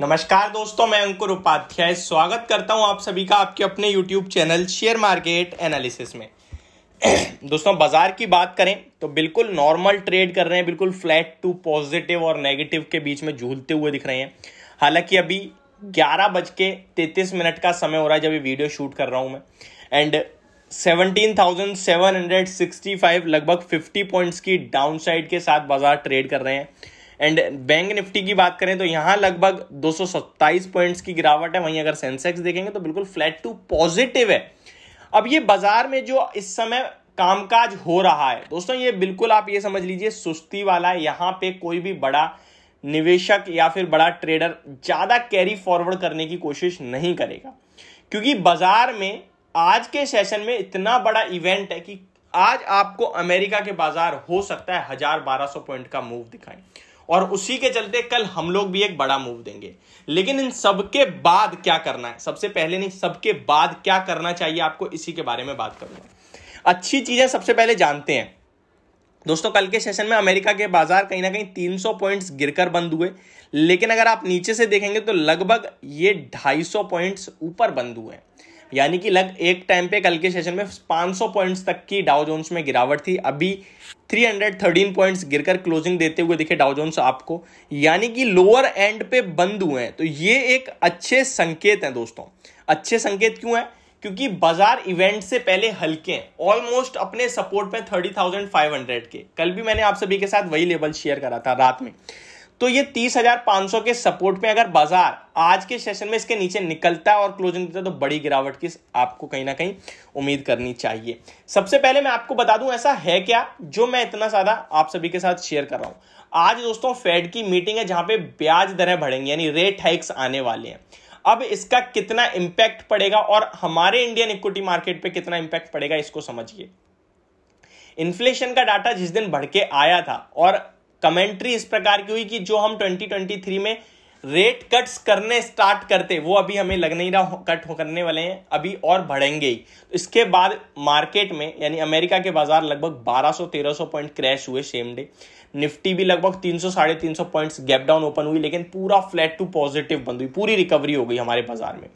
नमस्कार दोस्तों मैं अंकुर उपाध्याय स्वागत करता हूं आप सभी का आपके अपने YouTube channel share market analysis में दोस्तों बाजार की बात करें तो बिल्कुल नॉर्मल ट्रेड कर रहे हैं बिल्कुल फ्लैट टू पॉजिटिव और नेगेटिव के बीच में झूलते हुए दिख रहे हैं हालांकि अभी ग्यारह बज के तैतीस मिनट का समय हो रहा है जब ये वीडियो शूट कर रहा हूँ मैं एंड फाइव लगभग फिफ्टी पॉइंट्स की डाउनसाइड के साथ बाजार ट्रेड कर रहे हैं एंड बैंक निफ्टी की बात करें तो यहां लगभग दो पॉइंट्स की गिरावट है वहीं अगर सेंसेक्स देखेंगे तो बिल्कुल फ्लैट टू पॉजिटिव है अब ये बाजार में जो इस समय कामकाज हो रहा है दोस्तों ये बिल्कुल आप ये समझ लीजिए सुस्ती वाला है यहां पे कोई भी बड़ा निवेशक या फिर बड़ा ट्रेडर ज़्यादा कैरी फॉरवर्ड करने की कोशिश नहीं करेगा क्योंकि बाजार में आज के सेशन में इतना बड़ा इवेंट है कि आज आपको अमेरिका के बाजार हो सकता है हजार बारह सौ पॉइंट का मूव दिखाएं और उसी के चलते कल हम लोग भी एक बड़ा मूव देंगे लेकिन इन सबके बाद क्या करना है सबसे पहले नहीं सबके बाद क्या करना चाहिए आपको इसी के बारे में बात करना है अच्छी चीजें सबसे पहले जानते हैं दोस्तों कल के सेशन में अमेरिका के बाजार कहीं ना कहीं 300 पॉइंट्स गिरकर बंद हुए लेकिन अगर आप नीचे से देखेंगे तो लगभग ये 250 पॉइंट्स ऊपर बंद हुए हैं यानी कि लग एक टाइम पे कल के सेशन में 500 पॉइंट्स तक की डाउ जोन्स में गिरावट थी अभी 313 पॉइंट्स गिरकर क्लोजिंग देते हुए दिखे डाउजोन्स आपको यानी कि लोअर एंड पे बंद हुए हैं तो ये एक अच्छे संकेत हैं दोस्तों अच्छे संकेत क्यों है क्योंकि बाजार इवेंट से पहले हल्के हैं ऑलमोस्ट अपने सपोर्ट पे 30,500 के कल भी मैंने आप सभी के साथ वही लेवल शेयर करा था रात में तो ये तीस हजार पांच सौ के सपोर्ट में अगर बाजार आज के सेशन में इसके नीचे निकलता है और क्लोजिंग देता है तो बड़ी गिरावट की आपको कहीं ना कहीं उम्मीद करनी चाहिए सबसे पहले मैं आपको बता दूं ऐसा है क्या जो मैं इतना ज्यादा आप सभी के साथ शेयर कर रहा हूं आज दोस्तों फेड की मीटिंग है जहां पे ब्याज दरें बढ़ेंगी यानी रेट हाइक्स आने वाले हैं अब इसका कितना इंपैक्ट पड़ेगा और हमारे इंडियन इक्विटी मार्केट पे कितना इंपैक्ट पड़ेगा इसको समझिए इन्फ्लेशन का डाटा जिस दिन बढ़ के आया था और कमेंट्री इस प्रकार की हुई कि जो हम 2023 में रेट कट्स करने स्टार्ट करते वो अभी हमें लग नहीं रहा कट करने वाले हैं अभी और बढ़ेंगे ही तो इसके बाद मार्केट में यानी अमेरिका के बाजार लगभग 1200-1300 पॉइंट क्रैश हुए सेम डे निफ्टी भी लगभग 300 साढ़े तीन पॉइंट्स गैप डाउन ओपन हुई लेकिन पूरा फ्लैट टू पॉजिटिव बंद हुई पूरी रिकवरी हो गई हमारे बाजार में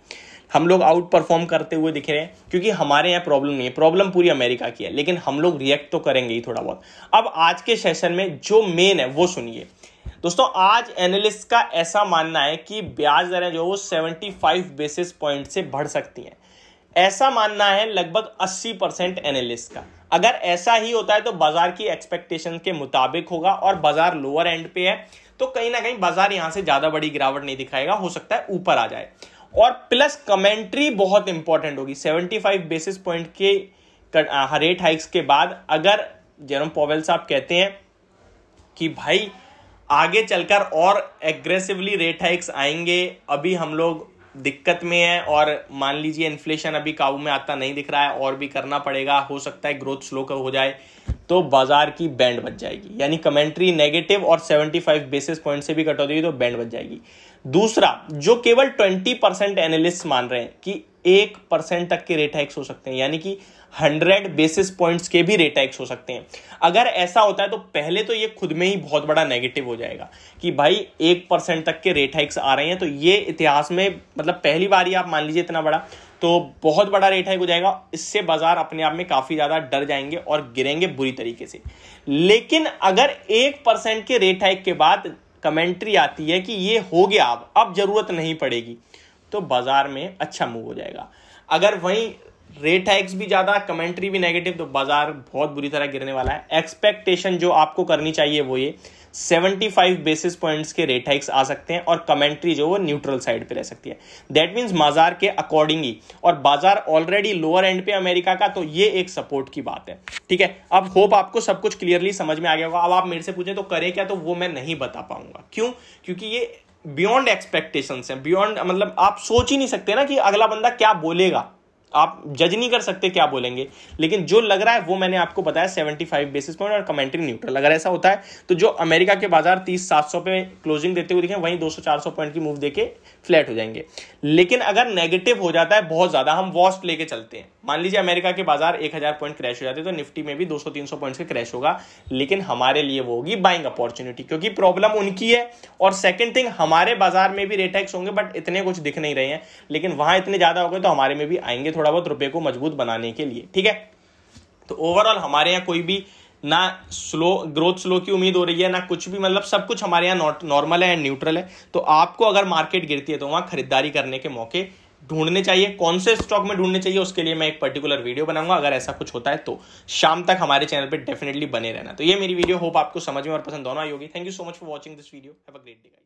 हम लोग आउट परफॉर्म करते हुए दिख रहे हैं क्योंकि हमारे यहाँ प्रॉब्लम नहीं है प्रॉब्लम पूरी अमेरिका की है लेकिन हम लोग रिएक्ट तो करेंगे ही थोड़ा बहुत अब आज के सेशन में जो मेन है वो सुनिए दोस्तों आज एनालिस्ट का ऐसा मानना है कि ब्याज दरें जो वो 75 बेसिस पॉइंट से बढ़ सकती हैं ऐसा मानना है लगभग 80 परसेंट एनालिस्ट का अगर ऐसा ही होता है तो बाजार की एक्सपेक्टेशन के मुताबिक होगा और बाजार लोअर एंड पे है तो कहीं ना कहीं बाजार यहां से ज्यादा बड़ी गिरावट नहीं दिखाएगा हो सकता है ऊपर आ जाए और प्लस कमेंट्री बहुत इंपॉर्टेंट होगी 75 बेसिस पॉइंट के रेट हाइक्स के बाद अगर जेरोम पॉवेल साहब कहते हैं कि भाई आगे चलकर और एग्रेसिवली रेट हाइक्स आएंगे अभी हम लोग दिक्कत में है और मान लीजिए इन्फ्लेशन अभी काबू में आता नहीं दिख रहा है और भी करना पड़ेगा हो सकता है ग्रोथ स्लो हो जाए तो बाजार की बैंड बच जाएगी यानी कमेंट्री नेगेटिव और 75 बेसिस पॉइंट से भी होती है तो बैंड बच जाएगी दूसरा जो केवल 20 परसेंट एनालिस्ट मान रहे हैं कि एक परसेंट तक के रेट हाइक्स हो सकते हैं यानी कि हंड्रेड बेसिस पॉइंट्स के भी रेट हाइक्स हो सकते हैं अगर ऐसा होता है तो पहले तो ये खुद में ही बहुत बड़ा नेगेटिव हो जाएगा कि भाई एक परसेंट तक के रेट हाइक्स आ रहे हैं तो ये इतिहास में मतलब पहली बार ही आप मान लीजिए इतना बड़ा तो बहुत बड़ा रेट हाइक हो जाएगा इससे बाजार अपने आप में काफी ज्यादा डर जाएंगे और गिरेंगे बुरी तरीके से लेकिन अगर एक परसेंट के रेट हाइक के बाद कमेंट्री आती है कि ये हो गया अब अब जरूरत नहीं पड़ेगी तो बाजार में अच्छा मूव हो जाएगा अगर वहीं रेट हाइक्स भी ज़्यादा कमेंट्री भी नेगेटिव तो बाजार बहुत बुरी तरह गिरने वाला है एक्सपेक्टेशन जो आपको करनी चाहिए वो ये 75 बेसिस पॉइंट्स के रेट हाइक्स आ सकते हैं और कमेंट्री जो वो न्यूट्रल साइड पे रह सकती है दैट मीन्स बाजार के अकॉर्डिंग ही और बाजार ऑलरेडी लोअर एंड पे अमेरिका का तो ये एक सपोर्ट की बात है ठीक है अब होप आपको सब कुछ क्लियरली समझ में आ गया होगा अब आप मेरे से पूछें तो करें क्या तो वो मैं नहीं बता पाऊंगा क्यों क्योंकि ये बियॉन्ड एक्सपेक्टेशन है बियॉन्ड मतलब आप सोच ही नहीं सकते ना कि अगला बंदा क्या बोलेगा आप जज नहीं कर सकते क्या बोलेंगे लेकिन जो लग रहा है वो मैंने आपको बताया सेवेंटी फाइव बेसिस पॉइंट और कमेंट्री न्यूट्रल अगर ऐसा होता है तो जो अमेरिका के बाजार तीस सात सौ पे क्लोजिंग देते हुए दिखे वहीं दो सौ चार सौ पॉइंट की मूव देके फ्लैट हो जाएंगे लेकिन अगर नेगेटिव हो जाता है बहुत ज़्यादा हम वॉस्ट लेके चलते हैं मान लीजिए अमेरिका के बाजार एक हज़ार पॉइंट क्रैश हो जाते हैं तो निफ्टी में भी दो सौ तीन सौ पॉइंट से क्रैश होगा लेकिन हमारे लिए वो होगी बाइंग अपॉर्चुनिटी क्योंकि प्रॉब्लम उनकी है और सेकेंड थिंग हमारे बाजार में भी रेट एक्स होंगे बट इतने कुछ दिख नहीं रहे हैं लेकिन वहां इतने ज़्यादा हो गए तो हमारे में भी आएंगे थोड़ा बहुत रुपये को मजबूत बनाने के लिए ठीक है तो ओवरऑल हमारे यहाँ कोई भी ना स्लो ग्रोथ स्लो की उम्मीद हो रही है ना कुछ भी मतलब सब कुछ हमारे यहाँ नॉर्मल है एंड न्यूट्रल है तो आपको अगर मार्केट गिरती है तो वहाँ खरीदारी करने के मौके ढूंढने चाहिए कौन से स्टॉक में ढूंढने चाहिए उसके लिए मैं एक पर्टिकुलर वीडियो बनाऊंगा अगर ऐसा कुछ होता है तो शाम तक हमारे चैनल पर डेफिनेटली बने रहना तो ये मेरी वीडियो होप आपको समझ में और पसंद दोनों आई होगी thank you so much for watching this video have a great day